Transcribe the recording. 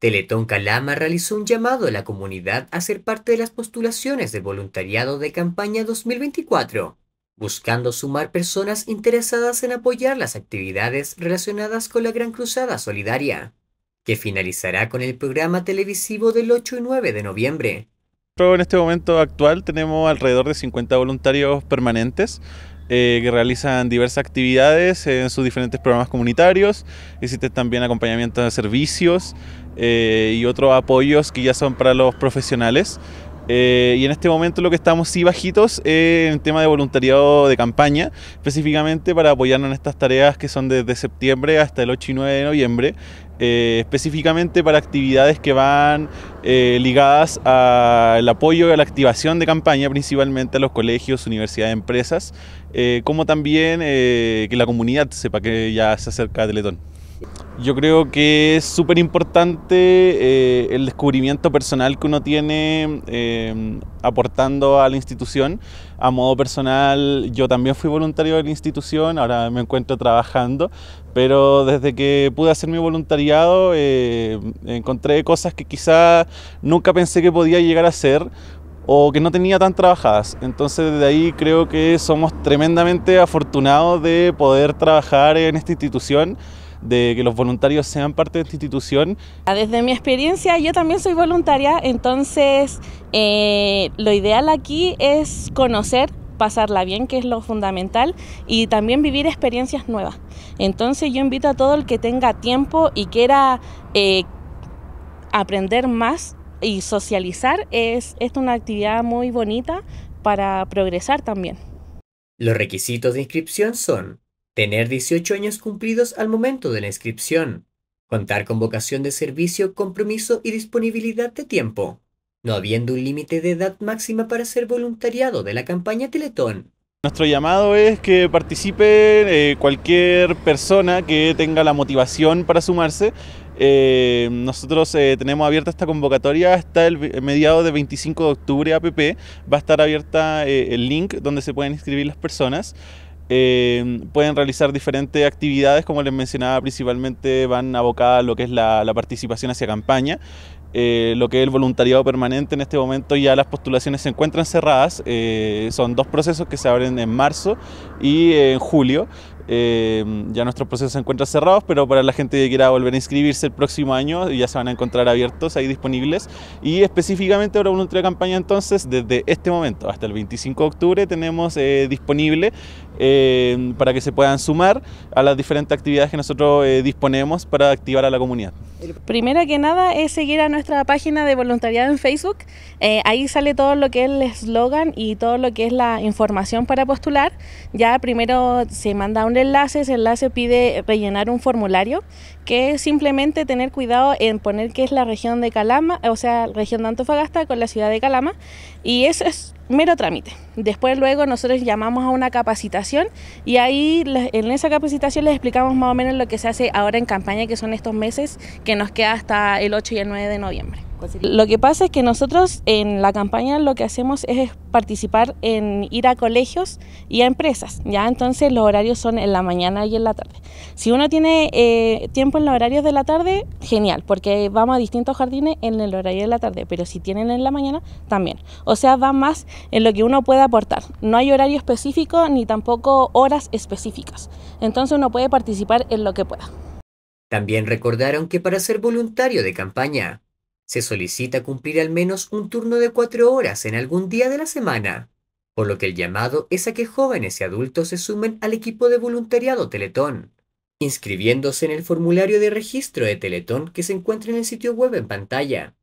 Teletón Calama realizó un llamado a la comunidad a ser parte de las postulaciones de voluntariado de campaña 2024, buscando sumar personas interesadas en apoyar las actividades relacionadas con la Gran Cruzada Solidaria, que finalizará con el programa televisivo del 8 y 9 de noviembre. Pero En este momento actual tenemos alrededor de 50 voluntarios permanentes eh, que realizan diversas actividades en sus diferentes programas comunitarios. existe también acompañamiento de servicios eh, y otros apoyos que ya son para los profesionales. Eh, y en este momento lo que estamos sí bajitos es en el tema de voluntariado de campaña, específicamente para apoyarnos en estas tareas que son desde septiembre hasta el 8 y 9 de noviembre, eh, específicamente para actividades que van eh, ligadas al apoyo y a la activación de campaña, principalmente a los colegios, universidades, empresas, como también que la comunidad sepa que ya se acerca a Teletón. Yo creo que es súper importante eh, el descubrimiento personal que uno tiene eh, aportando a la institución. A modo personal, yo también fui voluntario de la institución, ahora me encuentro trabajando, pero desde que pude hacer mi voluntariado eh, encontré cosas que quizá nunca pensé que podía llegar a hacer o que no tenía tan trabajadas. Entonces desde ahí creo que somos tremendamente afortunados de poder trabajar en esta institución de que los voluntarios sean parte de esta institución. Ah, desde mi experiencia, yo también soy voluntaria, entonces eh, lo ideal aquí es conocer pasarla bien, que es lo fundamental, y también vivir experiencias nuevas. Entonces yo invito a todo el que tenga tiempo y quiera eh, aprender más y socializar, es, es una actividad muy bonita para progresar también. Los requisitos de inscripción son Tener 18 años cumplidos al momento de la inscripción. Contar con vocación de servicio, compromiso y disponibilidad de tiempo. No habiendo un límite de edad máxima para ser voluntariado de la campaña Teletón. Nuestro llamado es que participe eh, cualquier persona que tenga la motivación para sumarse. Eh, nosotros eh, tenemos abierta esta convocatoria hasta el mediado de 25 de octubre APP. Va a estar abierta el link donde se pueden inscribir las personas. Eh, pueden realizar diferentes actividades, como les mencionaba, principalmente van abocadas a lo que es la, la participación hacia campaña, eh, lo que es el voluntariado permanente en este momento ya las postulaciones se encuentran cerradas. Eh, son dos procesos que se abren en marzo y eh, en julio. ya nuestros procesos se encuentran cerrados, pero para la gente que quiera volver a inscribirse el próximo año ya se van a encontrar abiertos, ahí disponibles. Y específicamente ahora voluntaria campaña entonces, desde este momento hasta el 25 de octubre tenemos disponible para que se puedan sumar a las diferentes actividades que nosotros disponemos para activar a la comunidad. Primero que nada es seguir a nuestra página de voluntariado en Facebook. Eh, ahí sale todo lo que es el eslogan y todo lo que es la información para postular. Ya primero se manda un enlace, ese enlace pide rellenar un formulario, que es simplemente tener cuidado en poner que es la región de Calama, o sea, región de Antofagasta con la ciudad de Calama. Y eso es mero trámite. Después luego nosotros llamamos a una capacitación y ahí en esa capacitación les explicamos más o menos lo que se hace ahora en campaña, que son estos meses que nos queda hasta el 8 y el 9 de noviembre. Lo que pasa es que nosotros en la campaña lo que hacemos es participar en ir a colegios y a empresas, ¿ya? Entonces los horarios son en la mañana y en la tarde. Si uno tiene eh, tiempo en los horarios de la tarde, genial, porque vamos a distintos jardines en el horario de la tarde, pero si tienen en la mañana, también. O sea, va más en lo que uno puede aportar. No hay horario específico ni tampoco horas específicas. Entonces uno puede participar en lo que pueda. También recordaron que para ser voluntario de campaña se solicita cumplir al menos un turno de cuatro horas en algún día de la semana, por lo que el llamado es a que jóvenes y adultos se sumen al equipo de voluntariado Teletón, inscribiéndose en el formulario de registro de Teletón que se encuentra en el sitio web en pantalla.